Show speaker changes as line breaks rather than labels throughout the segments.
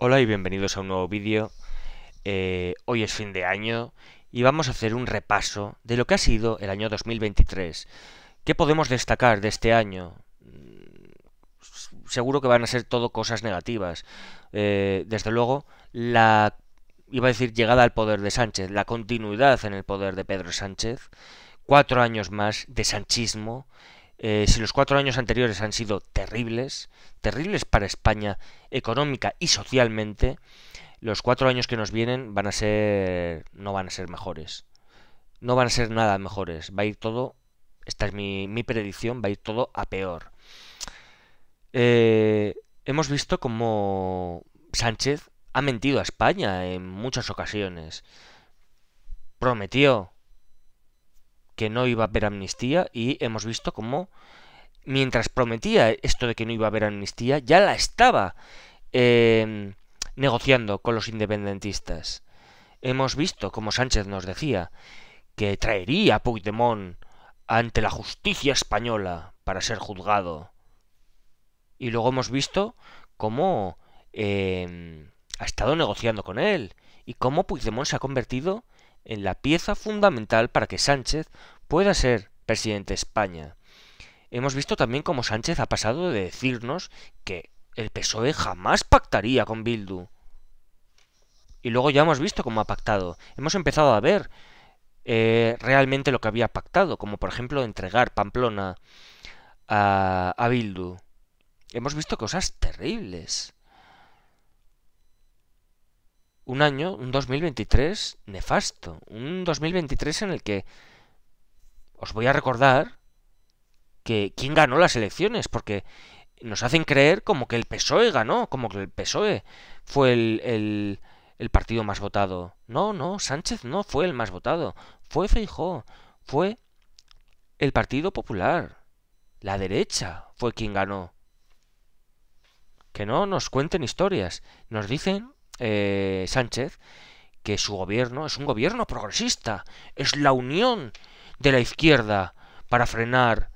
Hola y bienvenidos a un nuevo vídeo. Eh, hoy es fin de año y vamos a hacer un repaso de lo que ha sido el año 2023. ¿Qué podemos destacar de este año? Mm, seguro que van a ser todo cosas negativas. Eh, desde luego, la iba a decir llegada al poder de Sánchez, la continuidad en el poder de Pedro Sánchez, cuatro años más de sanchismo, eh, si los cuatro años anteriores han sido terribles, terribles para España económica y socialmente, los cuatro años que nos vienen van a ser, no van a ser mejores. No van a ser nada mejores. Va a ir todo, esta es mi, predicción, va a ir todo a peor. Eh, hemos visto cómo Sánchez ha mentido a España en muchas ocasiones. Prometió que no iba a haber amnistía y hemos visto cómo, mientras prometía esto de que no iba a haber amnistía, ya la estaba em, negociando con los independentistas. Hemos visto, como Sánchez nos decía, que traería a Puigdemont ante la justicia española para ser juzgado. Y luego hemos visto cómo em, ha estado negociando con él y cómo Puigdemont se ha convertido en la pieza fundamental para que Sánchez pueda ser presidente de España. Hemos visto también cómo Sánchez ha pasado de decirnos que el PSOE jamás pactaría con Bildu. Y luego ya hemos visto cómo ha pactado. Hemos empezado a ver eh, realmente lo que había pactado, como por ejemplo entregar Pamplona a Bildu. Hemos visto cosas terribles un año, un 2023 nefasto, un 2023 en el que os voy a recordar que quién ganó las elecciones, porque nos hacen creer como que el PSOE ganó, como que el PSOE fue el, partido más votado. No, no, Sánchez no fue el más votado, fue Feijó, fue el Partido Popular, la derecha fue quien ganó. Que no nos cuenten historias, nos dicen eh, Sánchez que su gobierno es un gobierno progresista, es la unión de la izquierda para frenar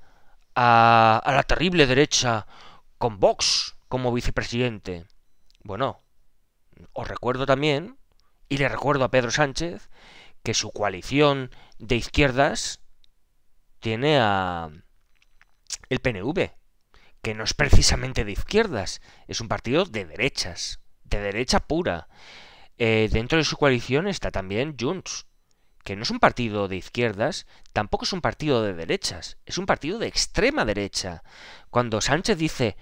a, a la terrible derecha con Vox como vicepresidente. Bueno, os recuerdo también, y le recuerdo a Pedro Sánchez, que su coalición de izquierdas tiene a el PNV, que no es precisamente de izquierdas, es un partido de derechas de derecha pura. Eh, dentro de su coalición está también Junts, que no es un partido de izquierdas, tampoco es un partido de derechas, es un partido de extrema derecha. Cuando Sánchez dice,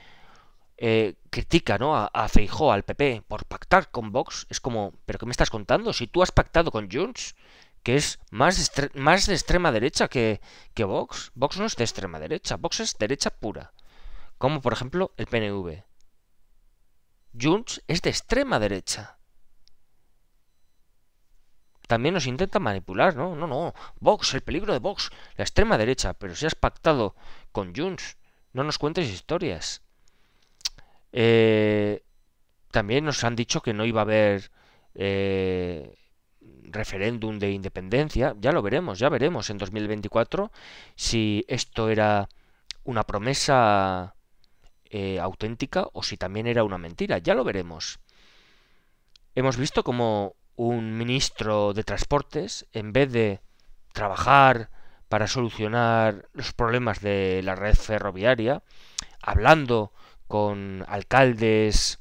eh, critica a, Feijó, al PP, por pactar con Vox, es como, ¿pero qué me estás contando? Si tú has pactado con Junts, que es más, más de extrema derecha que, que Vox. Vox no es de extrema derecha, Vox es derecha pura, como por ejemplo el PNV. Junts es de extrema derecha. También nos intenta manipular, ¿no? No, no. Vox, el peligro de Vox, la extrema derecha. Pero si has pactado con Junts, no nos cuentes historias. Eh, también nos han dicho que no iba a haber eh, referéndum de independencia. Ya lo veremos, ya veremos en 2024 si esto era una promesa eh, auténtica o si también era una mentira. Ya lo veremos. Hemos visto como un ministro de Transportes, en vez de trabajar para solucionar los problemas de la red ferroviaria, hablando con alcaldes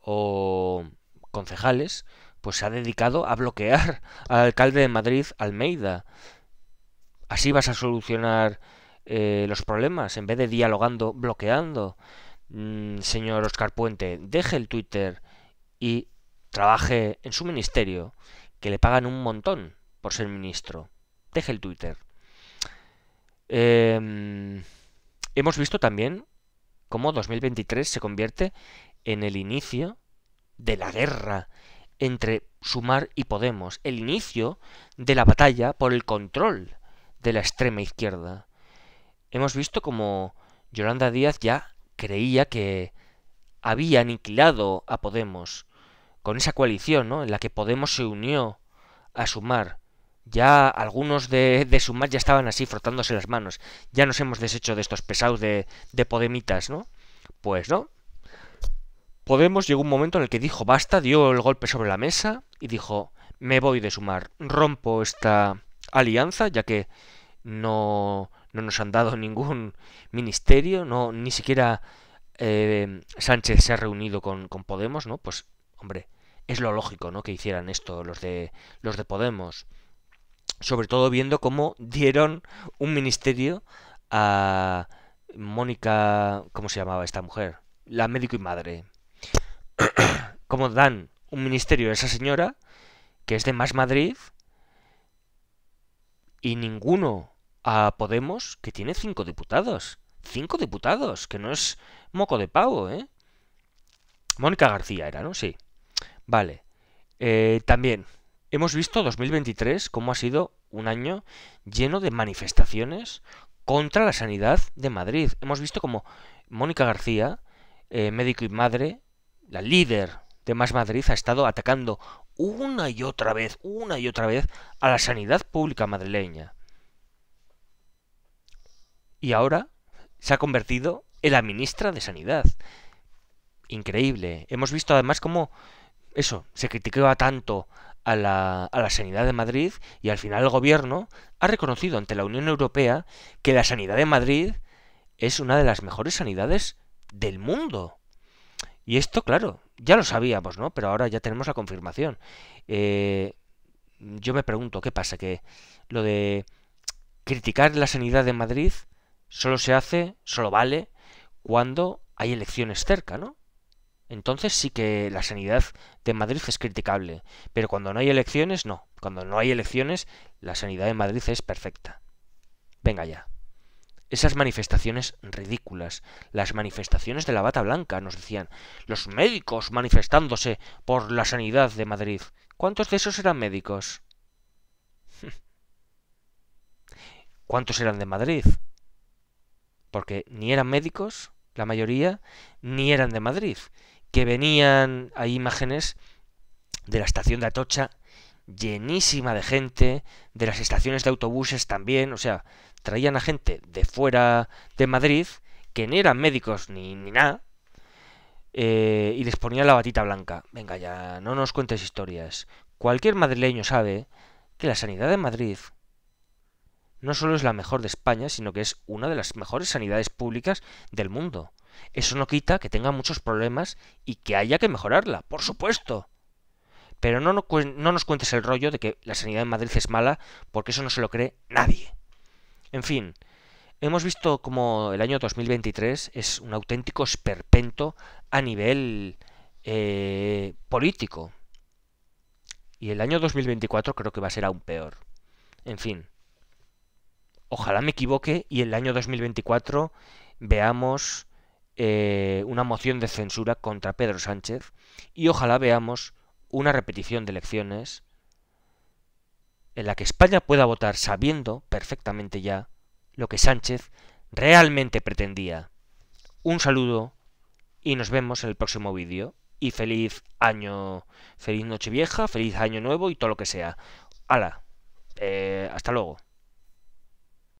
o concejales, pues se ha dedicado a bloquear al alcalde de Madrid, Almeida. Así vas a solucionar eh, los problemas en vez de dialogando, bloqueando. Mm, señor Oscar Puente, deje el Twitter y trabaje en su ministerio, que le pagan un montón por ser ministro. Deje el Twitter. Em, hemos visto también cómo 2023 se convierte en el inicio de la guerra entre Sumar y Podemos, el inicio de la batalla por el control de la extrema izquierda hemos visto como Yolanda Díaz ya creía que había aniquilado a Podemos con esa coalición ¿no? en la que Podemos se unió a Sumar. Ya algunos de, de, Sumar ya estaban así frotándose las manos. Ya nos hemos deshecho de estos pesados de, de Podemitas, ¿no? Pues no. Podemos llegó un momento en el que dijo basta, dio el golpe sobre la mesa y dijo me voy de Sumar, rompo esta alianza ya que no no nos han dado ningún ministerio, no, ni siquiera eh, Sánchez se ha reunido con, Podemos, ¿no? Pues, hombre, es lo lógico, ¿no? Que hicieran esto los de, los de Podemos. Sobre todo viendo cómo dieron un ministerio a Mónica, ¿cómo se llamaba esta mujer? La médico y madre. cómo dan un ministerio a esa señora, que es de Más Madrid, y ninguno a Podemos, que tiene cinco diputados. Cinco diputados, que no es moco de pavo, ¿eh? Mónica García era, ¿no? Sí. Vale. Eh, también hemos visto 2023 como ha sido un año lleno de manifestaciones contra la sanidad de Madrid. Hemos visto como Mónica García, eh, médico y madre, la líder de Más Madrid, ha estado atacando una y otra vez, una y otra vez a la sanidad pública madrileña y ahora se ha convertido en la ministra de Sanidad. Increíble. Hemos visto además cómo eso, se criticaba tanto a la, a la sanidad de Madrid y al final el gobierno ha reconocido ante la Unión Europea que la sanidad de Madrid es una de las mejores sanidades del mundo. Y esto, claro, ya lo sabíamos, ¿no? Pero ahora ya tenemos la confirmación. Eh, yo me pregunto, ¿qué pasa? Que lo de criticar la sanidad de Madrid solo se hace, solo vale cuando hay elecciones cerca, ¿no? Entonces sí que la sanidad de Madrid es criticable, pero cuando no hay elecciones, no. Cuando no hay elecciones, la sanidad de Madrid es perfecta. Venga ya. Esas manifestaciones ridículas, las manifestaciones de la bata blanca, nos decían, los médicos manifestándose por la sanidad de Madrid. ¿Cuántos de esos eran médicos? ¿Cuántos eran de Madrid? porque ni eran médicos, la mayoría, ni eran de Madrid, que venían, hay imágenes de la estación de Atocha llenísima de gente, de las estaciones de autobuses también, o sea, traían a gente de fuera de Madrid, que ni eran médicos ni, ni nada, eh, y les ponían la batita blanca. Venga ya, no nos cuentes historias. Cualquier madrileño sabe que la sanidad de Madrid no solo es la mejor de España, sino que es una de las mejores sanidades públicas del mundo. Eso no quita que tenga muchos problemas y que haya que mejorarla, por supuesto. Pero no, nos cuentes el rollo de que la sanidad en Madrid es mala, porque eso no se lo cree nadie. En fin, hemos visto como el año 2023 es un auténtico esperpento a nivel eh, político. Y el año 2024 creo que va a ser aún peor. En fin, ojalá me equivoque y en el año 2024 veamos eh, una moción de censura contra Pedro Sánchez y ojalá veamos una repetición de elecciones en la que España pueda votar sabiendo perfectamente ya lo que Sánchez realmente pretendía. Un saludo y nos vemos en el próximo vídeo. Y feliz año, feliz noche vieja, feliz año nuevo y todo lo que sea. ¡Hala! Eh, hasta luego.